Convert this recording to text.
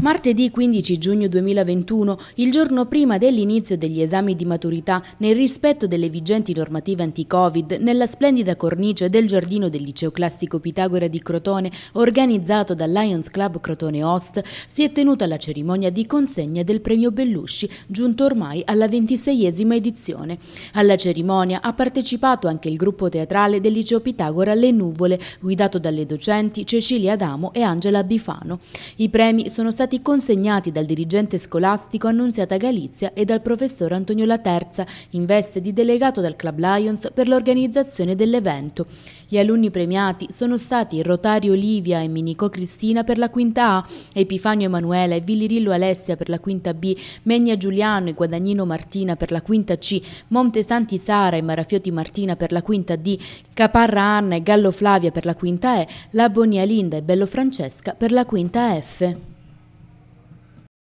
Martedì 15 giugno 2021, il giorno prima dell'inizio degli esami di maturità, nel rispetto delle vigenti normative anti-Covid, nella splendida cornice del giardino del liceo classico Pitagora di Crotone, organizzato dal Lions Club Crotone Host, si è tenuta la cerimonia di consegna del premio Bellusci, giunto ormai alla ventiseiesima edizione. Alla cerimonia ha partecipato anche il gruppo teatrale del liceo Pitagora Le Nuvole, guidato dalle docenti Cecilia Adamo e Angela Bifano. I premi sono stati stati consegnati dal dirigente scolastico Annunziata Galizia e dal professor Antonio Laterza in veste di delegato del Club Lions per l'organizzazione dell'evento. Gli alunni premiati sono stati Rotario Livia e Minico Cristina per la quinta A, Epifanio Emanuele e Villirillo Alessia per la quinta B, Megna Giuliano e Guadagnino Martina per la quinta C, Monte Santi Sara e Marafioti Martina per la quinta D, Caparra Anna e Gallo Flavia per la quinta E, La Bonia Linda e Bello Francesca per la quinta F.